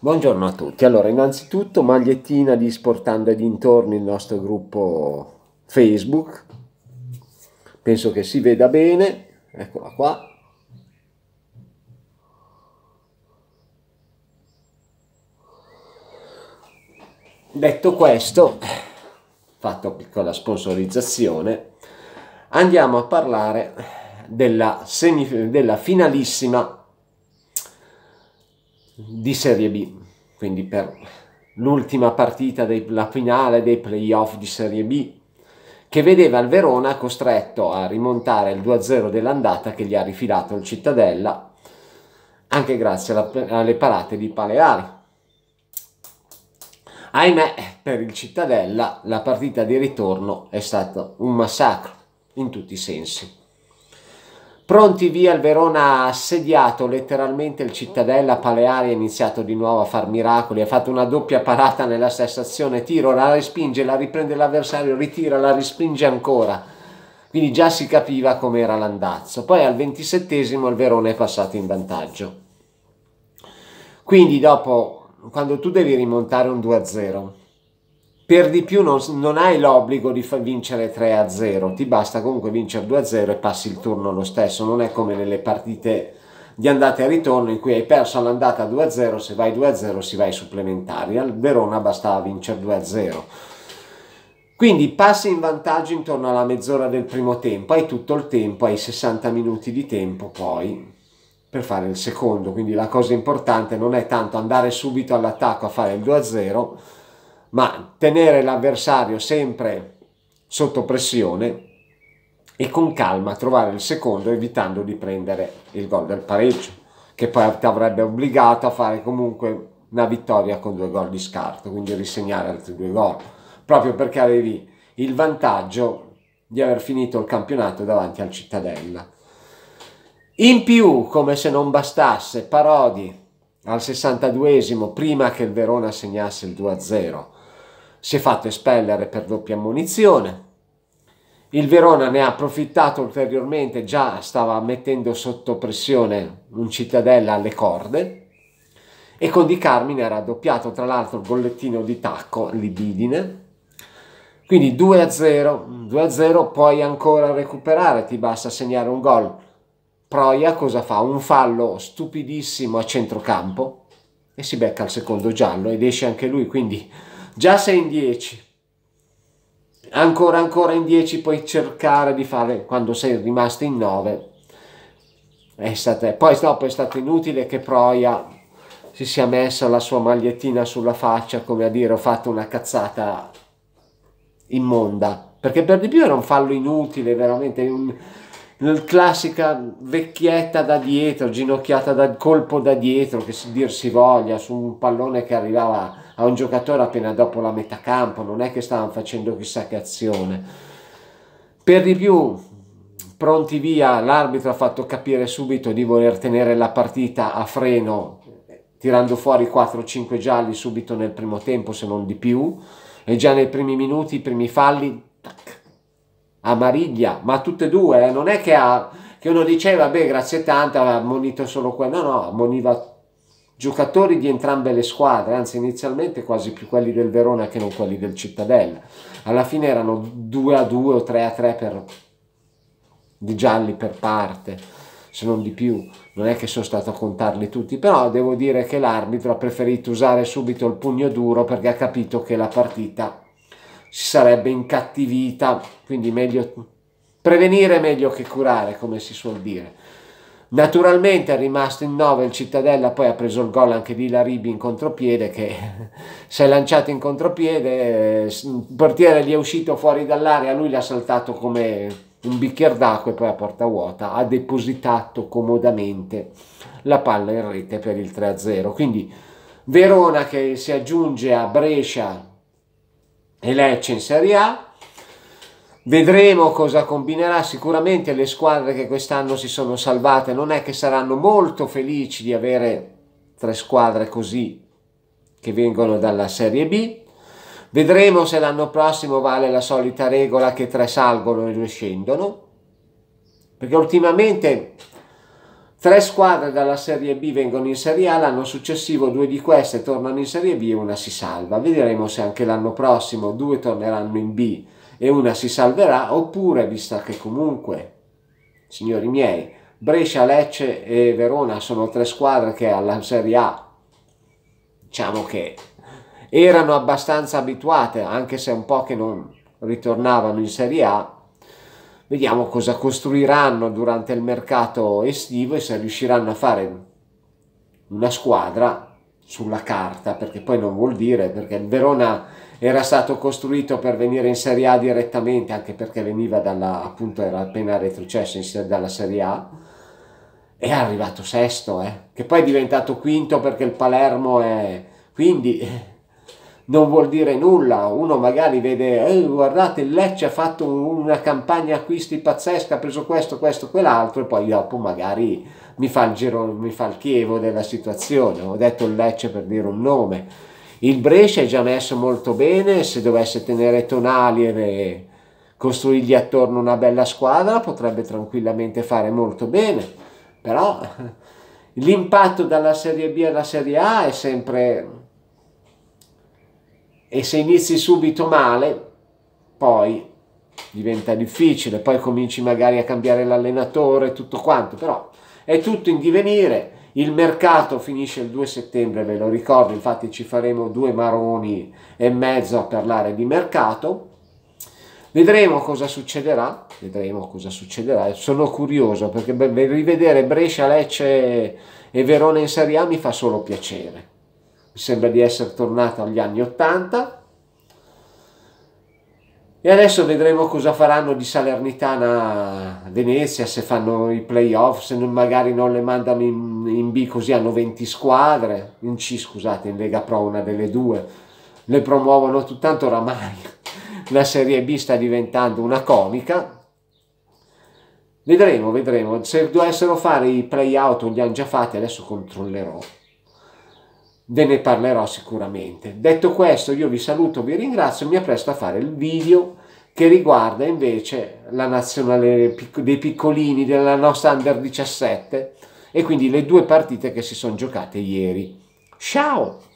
Buongiorno a tutti, allora innanzitutto magliettina di Sportando e dintorni il nostro gruppo Facebook, penso che si veda bene, eccola qua. Detto questo, fatto piccola sponsorizzazione, andiamo a parlare della, della finalissima di Serie B, quindi per l'ultima partita della finale dei playoff di Serie B, che vedeva il Verona costretto a rimontare il 2-0 dell'andata che gli ha rifilato il Cittadella, anche grazie alla, alle parate di Paleari. Ahimè, per il Cittadella la partita di ritorno è stata un massacro in tutti i sensi. Pronti via, il Verona ha assediato letteralmente il Cittadella, Paleari ha iniziato di nuovo a far miracoli, ha fatto una doppia parata nella stessa azione, tiro, la respinge, la riprende l'avversario, ritira, la respinge ancora. Quindi già si capiva com'era l'andazzo. Poi al ventisettesimo il Verona è passato in vantaggio. Quindi dopo, quando tu devi rimontare un 2-0, per di più non, non hai l'obbligo di vincere 3 a 0, ti basta comunque vincere 2 a 0 e passi il turno lo stesso, non è come nelle partite di andata e ritorno in cui hai perso all'andata 2 a 0, se vai 2 a 0 si va ai supplementari, al Verona bastava vincere 2 a 0. Quindi passi in vantaggio intorno alla mezz'ora del primo tempo, hai tutto il tempo, hai 60 minuti di tempo poi per fare il secondo, quindi la cosa importante non è tanto andare subito all'attacco a fare il 2 a 0, ma tenere l'avversario sempre sotto pressione e con calma trovare il secondo evitando di prendere il gol del pareggio che poi ti avrebbe obbligato a fare comunque una vittoria con due gol di scarto quindi risegnare altri due gol proprio perché avevi il vantaggio di aver finito il campionato davanti al Cittadella in più come se non bastasse Parodi al 62esimo prima che il Verona segnasse il 2-0 si è fatto espellere per doppia munizione. Il Verona ne ha approfittato ulteriormente, già stava mettendo sotto pressione un cittadella alle corde e con Di Carmine ha raddoppiato tra l'altro il gollettino di tacco Libidine. Quindi 2 0, 2 0 puoi ancora recuperare, ti basta segnare un gol. Proia cosa fa? Un fallo stupidissimo a centrocampo e si becca il secondo giallo ed esce anche lui, quindi Già sei in 10. Ancora, ancora in 10, puoi cercare di fare quando sei rimasto in 9. È stata, poi dopo è stato inutile che Proia si sia messa la sua magliettina sulla faccia come a dire ho fatto una cazzata immonda perché per di più era un fallo inutile, veramente un, una classica vecchietta da dietro, ginocchiata dal colpo da dietro, che si dir si voglia, su un pallone che arrivava a un giocatore appena dopo la metà campo, non è che stavano facendo chissà che azione. Per di più, pronti via, l'arbitro ha fatto capire subito di voler tenere la partita a freno, tirando fuori 4-5 gialli subito nel primo tempo, se non di più, e già nei primi minuti, i primi falli, tac, a Mariglia, ma tutte e due, eh, non è che, ha, che uno diceva, beh, grazie tanto, ha monito solo quello, no, no, moniva giocatori di entrambe le squadre, anzi inizialmente quasi più quelli del Verona che non quelli del Cittadella. Alla fine erano 2 a 2 o 3 a 3 per, di gialli per parte, se non di più. Non è che sono stato a contarli tutti, però devo dire che l'arbitro ha preferito usare subito il pugno duro perché ha capito che la partita si sarebbe incattivita, quindi meglio prevenire è meglio che curare, come si suol dire. Naturalmente è rimasto in 9 il Cittadella, poi ha preso il gol anche di Laribi in contropiede che si è lanciato in contropiede, il portiere gli è uscito fuori dall'area, lui l'ha saltato come un bicchiere d'acqua e poi a porta vuota ha depositato comodamente la palla in rete per il 3-0. Quindi Verona che si aggiunge a Brescia e Lecce in Serie A, Vedremo cosa combinerà, sicuramente le squadre che quest'anno si sono salvate non è che saranno molto felici di avere tre squadre così che vengono dalla Serie B. Vedremo se l'anno prossimo vale la solita regola che tre salgono e due scendono, perché ultimamente tre squadre dalla Serie B vengono in Serie A, l'anno successivo due di queste tornano in Serie B e una si salva. Vedremo se anche l'anno prossimo due torneranno in B e una si salverà, oppure, visto che comunque, signori miei, Brescia, Lecce e Verona sono tre squadre che alla Serie A, diciamo che erano abbastanza abituate, anche se un po' che non ritornavano in Serie A, vediamo cosa costruiranno durante il mercato estivo e se riusciranno a fare una squadra sulla carta, perché poi non vuol dire, perché il Verona era stato costruito per venire in Serie A direttamente, anche perché veniva dalla, appunto, era appena retrocesso in, dalla Serie A. È arrivato sesto, eh? che poi è diventato quinto perché il Palermo è... Quindi non vuol dire nulla, uno magari vede, eh, guardate il Lecce ha fatto una campagna acquisti pazzesca, ha preso questo, questo, quell'altro e poi dopo magari mi fa il giro, mi fa il chievo della situazione, ho detto il Lecce per dire un nome, il Brescia è già messo molto bene, se dovesse tenere Tonali e costruirgli attorno una bella squadra potrebbe tranquillamente fare molto bene, però l'impatto dalla Serie B alla Serie A è sempre... e se inizi subito male poi diventa difficile, poi cominci magari a cambiare l'allenatore, tutto quanto, però è tutto in divenire il mercato finisce il 2 settembre, ve lo ricordo, infatti ci faremo due maroni e mezzo a parlare di mercato. Vedremo cosa succederà, vedremo cosa succederà. Sono curioso perché rivedere Brescia, Lecce e Verona in Serie A mi fa solo piacere. Mi sembra di essere tornato agli anni Ottanta. E adesso vedremo cosa faranno di Salernitana a Venezia, se fanno i playoff, se magari non le mandano in in B così hanno 20 squadre, in C scusate, in Lega Pro una delle due, le promuovono tutt'anto oramai. La Serie B sta diventando una comica. Vedremo, vedremo. Se dovessero fare i play-out li hanno già fatti, adesso controllerò. Ve ne parlerò sicuramente. Detto questo, io vi saluto, vi ringrazio e mi appresto a fare il video che riguarda invece la nazionale dei piccolini della nostra Under 17 e quindi le due partite che si sono giocate ieri. Ciao!